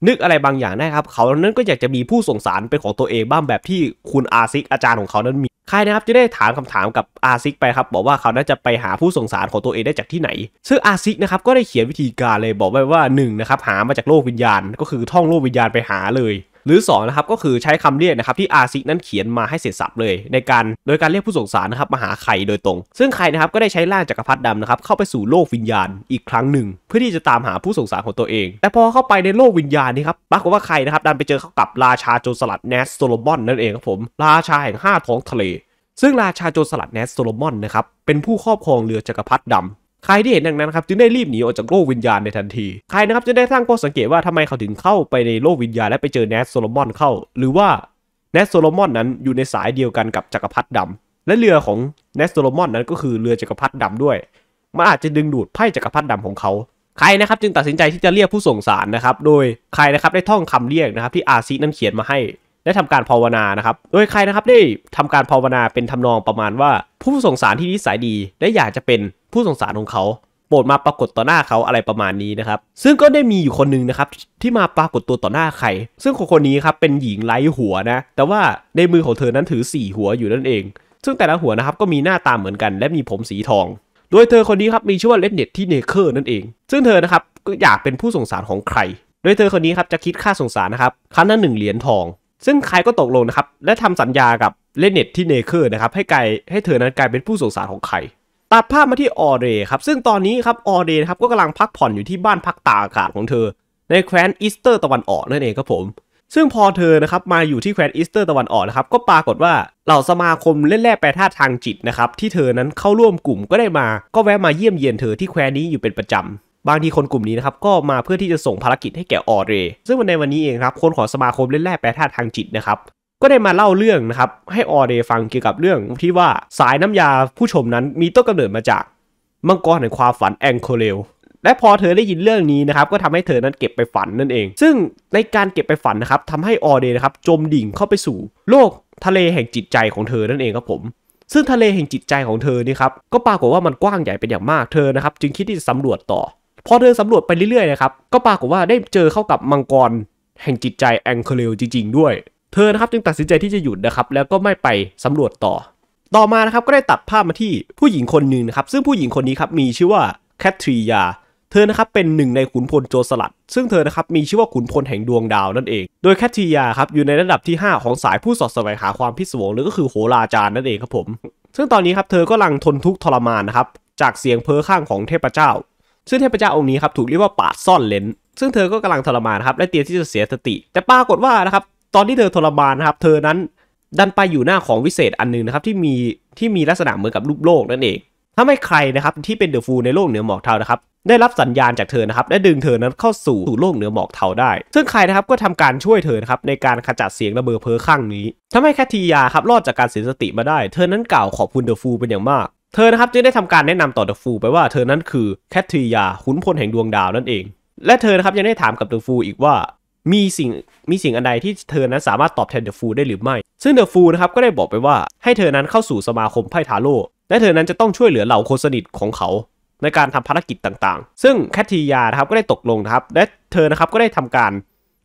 Speaker 1: นึกอะไรบางอย่างนะครับเขานั้นก็อยากจะมีผู้ส่งสารเป็นของตัวเองบ้างแบบที่คุณอาซิกอาจารย์ของเขานั้นมีค่ายนะครับจะได้ถามคำถามกับอาซิกไปครับ บอกว่าเขาน่าจะไปหาผู้ส่งสารของตัวเองได้จากที่ไหน ซึ่งอาซิกนะครับก็ได้เขียนวิธีการเลยบอกไว้ว่า1นะครับหามาจากโลกวิญญาณ ก็คือท่องโลกวิญญาณไปหาเลยหรือ2นะครับก็คือใช้คำเรียกนะครับที่อาซินั้นเขียนมาให้เสร็จสับเลยในการโดยการเรียกผู้สงสารนะครับมาหาไข่โดยตรง ซึ่งไข่นะครับก็ได้ใช้ร่างจักรพรรดิดำนะครับเข้าไปสู่โลกวิญญาณอีกครั้งหนึ่ง เพื่อที่จะตามหาผู้สงสารของตัวเอง แต่พอเข้าไปในโลกวิญญาณนี่ครับปรากฏว่าไข่นะครับดันไปเจอเข้ากับราชาโจรสลัดเนสโซโลมอนนั่นเองครับผม ราชาแห่ง 5 ท้องทะเล ซึ่งราชาโจรสลัดแนสโซโลมอนนะครับเป็นผู้ครอบครองเรือจักรพรรดิดำใครที่เห็นดังนั้นครับจึงได้รีบหนีออกจากโลกวิญญาณในทันที ใครนะครับจะได้สั้งข้อสังเกตว่าทำไมเขาถึงเข้าไปในโลกวิญญาณและไปเจอแนสโซโลมอนเข้า หรือว่าแนสโซโลมอนนั้นอยู่ในสายเดียวกันกับจักรพรรดิดาและเรือของเนสโซโลมอนนั้นก็คือเรือจักรพรรดิดาด้วยมันอาจจะดึงดูดไพ่จักรพรรดิดาของเขาใครนะครับจึงตัดสินใจที่จะเรียกผู้ส่งสารนะครับ โดยใครนะครับได้ท่องคำเรียกนะครับที่อาซีนั้นเขียนมาให้ได้ทำการภาวนานะครับโดยใครนะครับได้ทำการภาวนาเป็นทำนองประมาณว่า ผู้สงสารที่นิสัยดีและอยากจะเป็นผู้สงสารของเขาโปรดมาปรากฏต่อหน้าเขาอะไรประมาณนี้นะครับ ซึ่งก็ได้มีอยู่คนหนึ่งนะครับที่มาปรากฏตัวต่อหน้าใคร ซึ่งคนคนนี้ครับเป็นหญิงไร้หัวนะ แต่ว่าในมือของเธอนั้นถือ4หัวอยู่นั่นเอง ซึ่งแต่ละหัวนะครับก็มีหน้าตาเหมือนกัน และมีผมสีทอง โดยเธอคนนี้ครับมีชื่อว่าเลดเน็ตที่เนเคอร์นั่นเอง ซึ่งเธอนะครับก็อยากเป็นผู้สงสารของใคร โดยเธอคนนี้ครับจะคิดค่าสงสารนะครับครั้งละหนึ่งเหรียญทองซึ่งคายก็ตกลงนะครับ และทำสัญญากับเลเน็ตที่เนเคอร์นะครับให้ไกให้เธอนั้นกลายเป็นผู้สงสารของใคร ตัดภาพมาที่ออเรครับซึ่งตอนนี้ครับออเรครับก็กำลังพักผ่อนอยู่ที่บ้านพักตาอากาศของเธอ ในแคว้นอีสเตอร์ตะวันออกนั่นเองครับผม ซึ่งพอเธอนะครับมาอยู่ที่แคว้นอีสเตอร์ ตะวันออกนะครับก็ปรากฏว่าเหล่าสมาคมเล่นแร่แปรธาตุทางจิตนะครับที่เธอนั้นเข้าร่วมกลุ่มก็ได้มาก็แวะมาเยี่ยมเยียนเธอที่แคว้นนี้อยู่เป็นประจำบางทีคนกลุ่มนี้นะครับก็มาเพื่อที่จะส่งภารกิจให้แก่ออเรซึ่งในวันนี้เองครับคนของสมาคมเล่นแร่แปรธาตุทางจิตนะครับก็ได้มาเล่าเรื่องนะครับให้ออเดฟังเกี่ยวกับเรื่อง ที่ว่าสายน้ำยาผู้ชมนั้นมีต้นกำเนิดมาจากมังกรแห่งความฝันแองโคเลลและพอเธอได้ยินเรื่องนี้นะครับ ก็ทำให้เธอนั้นเก็บไปฝันนั่นเอง ซึ่งในการเก็บไปฝันนะครับทำให้ออเดนะครับจมดิ่งเข้าไปสู่ โลกทะเลแห่งจิตใจของเธอนั่นเองครับผม ซึ่งทะเลแห่งจิตใจของเธอนี่ครับก็ปรากฏว่ามันกว้างใหญ่เป็นอย่างมากเธอนะครับจึงคิดที่จะสำรวจต่อพอเดินสำรวจไปเรื่อยๆนะครับก็ปรากฏว่าได้เจอเข้ากับมังกรแห่งจิตใจ แองเคเลจริงๆด้วย เธอนะครับจึงตัดสินใจที่จะหยุดนะครับแล้วก็ไม่ไปสำรวจต่อ ต่อมานะครับก็ได้ตัดภาพมาที่ผู้หญิงคนหนึ่งนะครับซึ่งผู้หญิงคนนี้ครับมีชื่อว่าแคทรียาเธอนะครับเป็นหนึ่งในขุนพลโจรสลัด ซึ่งเธอนะครับมีชื่อว่าขุนพลแห่งดวงดาวนั่นเองโดยแคทรียาครับอยู่ในระดับที่ 5 ของสายผู้สอดสวงหาความพิศวงหรือก็คือโหราจารย์นั่นเองครับผมซึ่งตอนนี้ครับเธอก็ลังทนทุกข์ทรมานนะครับจากเสียงเพ้อข้างของเทพเจ้าซึ่งเทพเจ้าองค์นี้ครับถูกเรียกว่าปาดซ่อนเลนซึ่งเธอก็กำลังทรมานครับและเตรียมที่จะเสียสติ แต่ปรากฏว่านะครับตอนที่เธอทรมานนะครับเธอนั้นดันไปอยู่หน้าของวิเศษอันนึงนะครับที่มีที่มีลักษณะเหมือนกับรูปโลกนั่นเองถ้าไม่ใครนะครับที่เป็นเดอะฟูในโลกเหนือหมอกเทานะครับได้รับสัญญาณจากเธอนะครับและดึงเธอนั้นเข้าสู่สู่โลกเหนือหมอกเทาได้ ซึ่งใครนะครับก็ทำการช่วยเธอนะครับในการขจัดเสียงระเบิดเพ้อข้างนี้ ทำให้แคททียาครับรอดจากการเสียสติมาได้ เธอนั้นกล่าวขอบคุณเดอะฟูเป็นอย่างมากเธอนะครับจึงได้ทำการแนะนำต่อเดอะฟูไปว่าเธอนั้นคือแคทริยาขุนพลแห่งดวงดาวนั่นเอง และเธอนะครับยังได้ถามกับเดอะฟูอีกว่ามีสิ่งมีสิ่งอันใดที่เธอนั้นสามารถตอบแทนเดอะฟู ได้หรือไม่ ซึ่งเดอะฟูนะครับก็ได้บอกไปว่า ให้เธอนั้นเข้าสู่สมาคมไพ่ทาโร่และเธอนั้นจะต้องช่วยเหลือเหล่าคนสนิทของเขา ในการทำภารกิจต่างๆ ซึ่งแคทริยานะครับก็ได้ตกลงนะครับ และเธอนะครับก็ได้ทำการ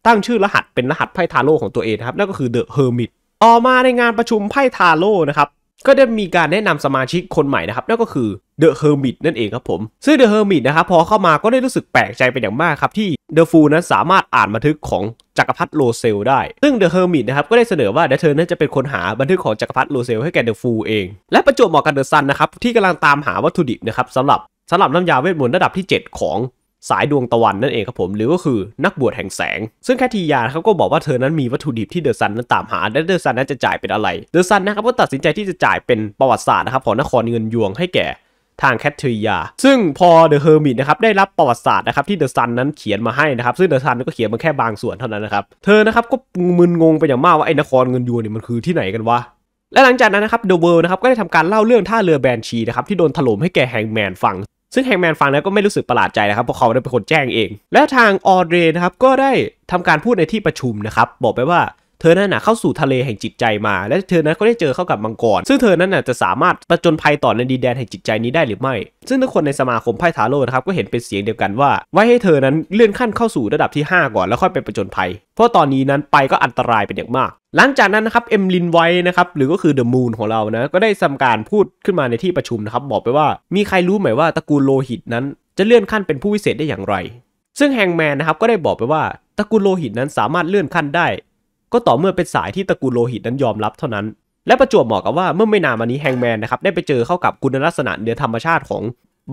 Speaker 1: ตั้งชื่อรหัสเป็นรหัสไพ่ทาโร่ของตัวเองนะครับนั่นก็คือเดอะเฮอร์มิตออกมาในงานประชุมไพ่ทาโร่นะครับก็ได้มีการแนะนำสมาชิกคนใหม่นะครับนั่นก็คือเดอะเฮอร์มิตนั่นเองครับผมซึ่งเดอะเฮอร์มิตนะครับพอเข้ามาก็ได้รู้สึกแปลกใจเป็นอย่างมากครับ ที่เดอะฟูลนั้นสามารถอ่านบันทึกของจักรพรรดิโลเซล ได้ ซึ่งเดอะเฮอร์มิตนะครับก็ได้เสนอว่าเดอะเธอนั้นจะเป็นคนหาบันทึกของจักรพรรดิโลเซล ให้แก่เดอะฟูลเอง และประจวบเหมาะกับเดอะซันนะครับที่กำลังตามหาวัตถุดิบนะครับสำหรับสำหรับน้ำยาเวทมนต์ระดับที่ 7 ของสายดวงตะวันนั่นเองครับผม หรือก็คือนักบวชแห่งแสง ซึ่งแคทียาเขาก็บอกว่าเธอนั้นมีวัตถุดิบที่เดอะซันนั้นตามหา และเดอะซันนั้นจะจ่ายเป็นอะไรเดอะซันนะครับก็ตัดสินใจที่จะจ่ายเป็นประวัติศาสตร์นะครับของนครเงินยวงให้แก่ ทางแคทเทียซึ่งพอเดอะเฮอร์มิตนะครับได้รับประวัติศาสตร์นะครับที่เดอะซันนั้นเขียนมาให้นะครับซึ่งเดอะซันก็เขียนมาแค่บางส่วนเท่านั้นนะครับเธอนะครับก็มึนงงไปอย่างมากว่าไอ้นครเงินยูเนี่ยมันคือที่ไหนกันวะและหลังจากนั้นนะครับเดอะเวิร์นะครับก็ได้ทำการเล่าเรื่องท่าเรือแบนชีนะครับที่โดนถล่มให้แก่แฮงแมนฟังซึ่งแฮงแมนฟังแล้วก็ไม่รู้สึกประหลาดใจนะครับ เพราะเขาได้เป็นคนแจ้งเอง และทางออเดรนะครับ ก็ได้ทำการพูดในที่ประชุมนะครับ บอกไปว่าเธอนั้นน่ะเข้าสู่ทะเลแห่งจิตใจมา และเธอนั้นก็ได้เจอเข้ากับมังกร ซึ่งเธอนั้นน่ะจะสามารถประจนภัยต่อในดินแดนแห่งจิตใจนี้ได้หรือไม่ ซึ่งทุกคนในสมาคมไพ่ทาโร่นะครับก็เห็นเป็นเสียงเดียวกันว่า ไว้ให้เธอนั้นเลื่อนขั้นเข้าสู่ระดับที่ 5 ก่อน แล้วค่อยไปประจนภัย เพราะตอนนี้นั้นไปก็อันตรายเป็นอย่างมาก หลังจากนั้นนะครับเอ็มลินไว้นะครับหรือก็คือเดอะมูนของเรานะก็ได้ทำการพูดขึ้นมาในที่ประชุมนะครับบอกไปว่ามีใครรู้ไหมว่าตระกูลโลหิตนั้นจะเลื่อนขั้นเป็นผู้วิเศษได้อย่างไรซึ่งแฮงแมนนะครับก็ได้บอกไปว่าตระกูลโลหิตนั้นสามารถเลื่อนขั้นได้ก็ต่อเมื่อเป็นสายที่ตระกูลโลหิตนั้นยอมรับเท่านั้น และประจวบเหมาะกับว่าเมื่อไม่นานมานี้แฮงแมนนะครับได้ไปเจอเข้ากับคุณลักษณะเนื้อธรรมชาติของ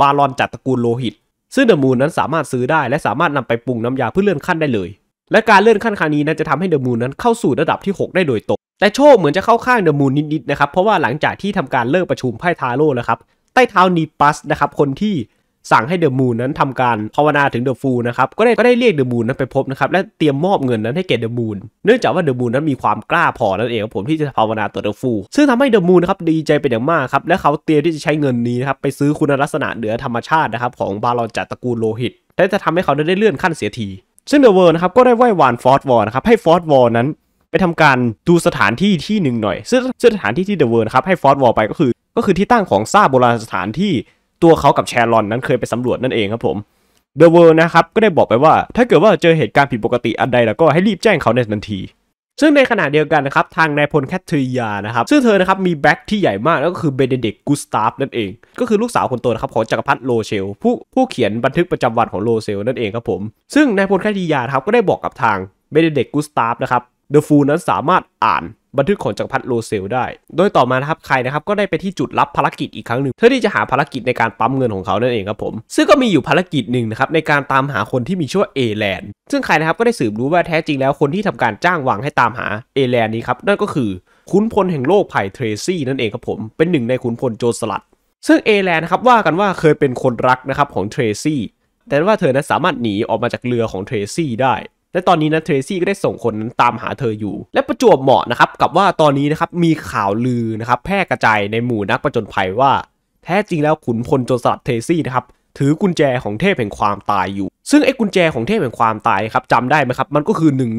Speaker 1: บาลอนจากตระกูลโลหิต ซึ่งเดอะมูนนั้นสามารถซื้อได้และสามารถนำไปปรุงน้ำยาเพื่อเลื่อนขั้นได้เลย และการเลื่อนขั้นครั้งนี้นั้นจะทำให้เดอะมูนนั้นเข้าสู่ระดับที่ 6 ได้โดยตรงแต่โชคเหมือนจะเข้าข้างเดอะมูนนิดๆนะครับเพราะว่าหลังจากที่ทำการเลิกประชุมไพ่ทาโร่แล้วครับใต้เท้านีปัสนะครับคนที่สั่งให้เดอะมูนนั้นทำการภาวนาถึงเดอะฟูนะครับก็ได้ก็ได้เรียกเดอะมูนนั้นไปพบนะครับ และเตรียมมอบเงินนั้นให้แก่เดอะมูนเนื่องจากว่าเดอะมูนนั้นมีความกล้าพอนั่นเองผมที่จะภาวนาต่อเดอะฟูซึ่งทำให้เดอะมูนครับดีใจเป็นอย่างมากครับ และเขาเตรียมที่จะใช้เงินนี้นะครับไปซื้อคุณลักษณะเหนือธรรมชาตินะครับของบาลอนจากตระกูลโลหิตและจะทำให้เขาได้เลื่อนขั้นเสียทีซึ่งเดอะเวิร์นะครับก็ได้ไหว้วานฟอร์ดวอร์นะครับให้ฟอร์ดวอร์นั้นไปทำการดูสถานที่ที่หนึ่งหน่อย ซึ่งสถานที่ที่เดอะเวิร์นครับให้ฟอร์ดวอร์ไปก็คือ ก็คือที่ตั้งของซาโบราณสถานที่ตัวเขากับแชรลอนนั้นเคยไปสำรวจนั่นเองครับผมเดอะเวิร์นะครับ ก็ได้บอกไปว่า ถ้าเกิดว่าเจอเหตุการณ์ผิดปกติอันใดแล้วก็ให้รีบแจ้งเขาในทันที ซึ่งในขณะเดียวกันนะครับ ทางนายพลแคทเธอรียานะครับ ซึ่งเธอนะครับ มีแบ็คที่ใหญ่มากแล้วก็คือเบเนเดกกูสตาฟนั่นเอง ก็คือลูกสาวคนโตนะครับของจักรพรรดิโลเชลผู้ผู้เขียนบันทึกประจำวันของโลเชลนั่นเองครับผมซึ่งนายพลแคทเธอรียาครับก็ได้บอกกับทางเบเนเดกกูสตาฟนะครับเดอะฟูลนั้นสามารถอ่านบันทึกของจักรพรรดิโรเซลได้ โดยต่อมานะครับใครนะครับก็ได้ไปที่จุดรับภารกิจอีกครั้งหนึ่งเพื่อที่จะหาภารกิจในการปั๊มเงินของเขานั่นเองครับผม ซึ่งก็มีอยู่ภารกิจหนึ่งนะครับในการตามหาคนที่มีชื่อว่าเอแลนซึ่งใครนะครับก็ได้สืบรู้ว่าแท้จริงแล้วคนที่ทำการจ้างวางให้ตามหาเอแลนนี้ครับนั่นก็คือขุนพลแห่งโลกไผ่เทรซี่นั่นเองครับผม เป็นหนึ่งในขุนพลโจรสลัด ซึ่งเอแลนนะครับว่ากันว่าเคยเป็นคนรักนะครับของเทรซี่ แต่ว่าเธอนั้นสามารถหนีออกมาจากเรือของเทรซี่ได้และตอนนี้นะ เทรซี่ก็ได้ส่งคนนั้นตามหาเธออยู่ และประจวบเหมาะนะครับ กับว่าตอนนี้นะครับมีข่าวลือนะครับแพร่กระจายในหมู่นักประจนภัยว่าแท้จริงแล้วขุนพลโจรสลัดเทรซี่นะครับถือกุญแจของเทพแห่งความตายอยู่ ซึ่งไอ้กุญแจของเทพแห่งความตายครับจำได้ไหมครับ มันก็คือหนึ่ง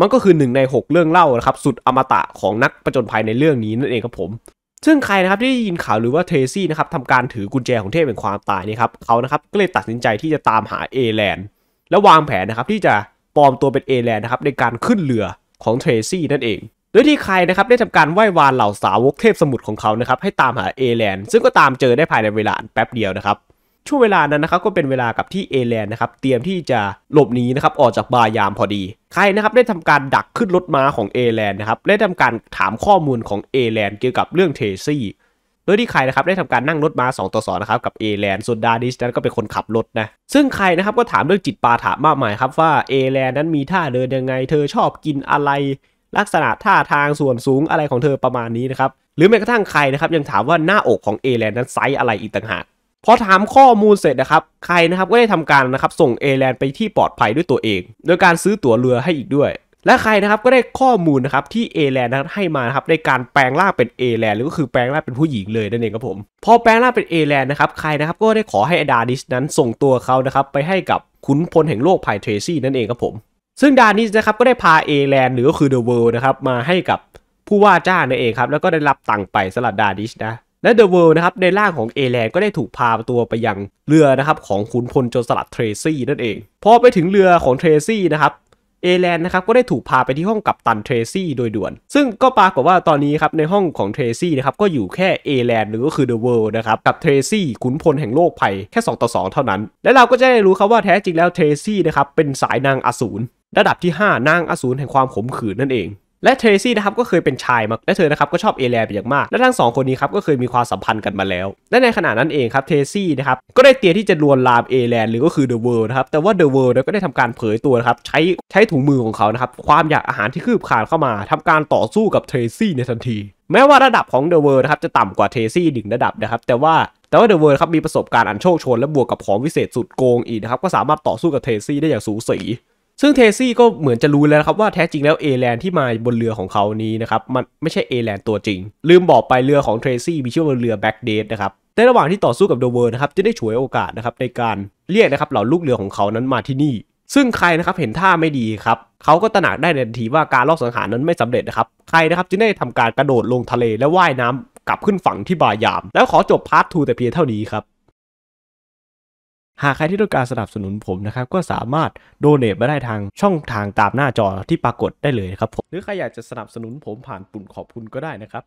Speaker 1: มันก็คือหนึ่งใน6 เรื่องเล่านะครับสุดอมตะของนักประจนภัยในเรื่องนี้นั่นเองครับผม ซึ่งใครนะครับที่ได้ยินข่าวหรือว่าเทรซี่นะครับทำการถือกุญแจของเทพแห่งความตายนี่ครับ เขานะครับก็เลยตัดสินใจที่จะตามหาเอแลนและวางแผนนะครับที่จะปลอมตัวเป็นเอแลนนะครับในการขึ้นเรือของเทรซี่นั่นเอง โดยที่ใครนะครับได้ทำการไหว้วานเหล่าสาวกเทพสมุทรของเขานะครับให้ตามหาเอแลนซึ่งก็ตามเจอได้ภายในเวลาแป๊บเดียวนะครับ ช่วงเวลานั้นนะครับก็เป็นเวลากับที่เอแลนนะครับเตรียมที่จะหลบหนีนะครับออกจากบายามพอดี ใครนะครับได้ทำการดักขึ้นรถม้าของเอแลนนะครับได้ทำการถามข้อมูลของเอแลนเกี่ยวกับเรื่องเทซี่ดยที่ใครนะครับได้ทำการนั่งรถมา 2 ต่อ2นะครับกับเอแลนส่วนดาดิชนั้นก็เป็นคนขับรถนะ ซึ่งใครนะครับก็ถามเรื่องจิตปาถามากมายครับ ว่าเอแลนนั้นมีท่าเดินยังไงเธอชอบกินอะไร ลักษณะท่าทางส่วนสูงอะไรของเธอประมาณนี้นะครับ หรือแม้กระทั่งใครนะครับยังถามว่าหน้าอกของเอแลนนั้นไซส์อะไรอีกต่างหาก พอถามข้อมูลเสร็จนะครับใครนะครับก็ได้ทำการนะครับส่งเอแลนไปที่ปลอดภัยด้วยตัวเอง โดยการซื้อตั๋วเรือให้อีกด้วยและใครนะครับก็ได้ข้อมูลนะครับที่เอแลนับให้มานะครับในการแปลงร่างเป็นเอแลนหรือก็คือแปลงร่างเป็นผู้หญิงเลยนั่นเองครับผมพอแปลงร่างเป็นเอแลนนะครับใครนะครับก็ได้ขอให้อดาดิสนั้นส่งตัวเขานะครับไปให้กับขุนพลแห่งโลกไพเทรซี่นั่นเองครับผมซึ่งดานิสนะครับก็ได้พาเอแลนหรือก็คือเดอะเวิลด์นะครับมาให้กับผู้ว่าจ้างนั่นเองครับแล้วก็ได้รับตังค์ไปสลับดานิสนะ และเดอะเวิลด์นะครับในร่างของเอแลนก็ได้ถูกพาตัวไปยังเรือนะครับของขุนพลโจรสลัดเทรซี่นั่นเองพอไปถึงเรือของเทรซี่นะครับเอแลนนะครับก็ได้ถูกพาไปที่ห้องกับตันเทรซี่โดยด่วน ซึ่งก็ปรากฏว่าตอนนี้ครับ ในห้องของเทรซี่นะครับก็อยู่แค่เอแลนหรือก็คือเดอะเวิลด์นะครับกับเทรซี่ขุนพลแห่งโลกภัยแค่ 2 ต่อ 2 เท่านั้น และเราก็จะได้รู้ครับว่าแท้จริงแล้วเทรซี่นะครับเป็นสายนางอสูรระดับที่ 5 นางอสูรแห่งความขมขื่นนั่นเองและเทรซี่นะครับก็เคยเป็นชายมาและเธอนะครับก็ชอบเอแลเป็นอย่างมาก และทั้งสองคนนี้ครับก็เคยมีความสัมพันธ์กันมาแล้ว และในขณะนั้นเองครับเทรซี่นะครับก็ได้เตรียมที่จะลวนลามเอแลนหรือก็คือเดอะเวิลด์นะครับแต่ว่าเดอะเวิลด์ก็ได้ทำการเผยตัวนะครับใช้ใช้ถุงมือของเขานะครับความอยากอาหารที่คืบคานเข้ามา ทำการต่อสู้กับเทรซี่ในทันที แม้ว่าระดับของเดอะเวิลด์นะครับจะต่ำกว่าเทรซี่หนึ่งระดับนะครับ แต่ว่าแต่ว่าเดอะเวิร์ดครับมีประสบการณ์อันโชคชน และบวกกับของวิเศษสุดโกงอีกนะครับก็สามารถต่อสู้กับเทซี่ได้อย่างสูสีซึ่งเทซี่ก็เหมือนจะรู้แล้วครับว่าแท้จริงแล้วเอแลนที่มาบนเรือของเขานี้นะครับมันไม่ใช่เอแลนตัวจริง ลืมบอกไปเรือของเทซี่มีชื่อว่าเรือแบ็กเดทนะครับในระหว่างที่ต่อสู้กับโดเวอร์นะครับจะได้ฉวยโอกาสนะครับในการเรียกนะครับเหล่าลูกเรือของเขานั้นมาที่นี่ ซึ่งใครนะครับเห็นท่าไม่ดีครับ เขาก็ตระหนักได้ในทันทีว่าการลอบสังหารนั้นไม่สำเร็จนะครับใครนะครับจึงได้ทำการกระโดดลงทะเลและว่ายน้ำกลับขึ้นฝั่งที่บายาม แล้วขอจบพาร์ททูแต่เพียงเท่านี้ครับหากใครที่ต้องการสนับสนุนผมนะครับก็สามารถโดเนทมาได้ทางช่องทางตามหน้าจอที่ปรากฏได้เลยครับผมหรือใครอยากจะสนับสนุนผมผ่านปุ่มขอบคุณก็ได้นะครับ